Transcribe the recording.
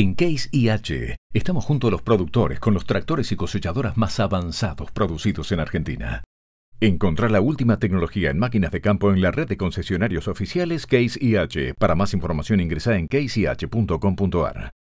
En Case IH estamos junto a los productores con los tractores y cosechadoras más avanzados producidos en Argentina. Encontrar la última tecnología en máquinas de campo en la red de concesionarios oficiales Case IH. Para más información ingresa en caseih.com.ar.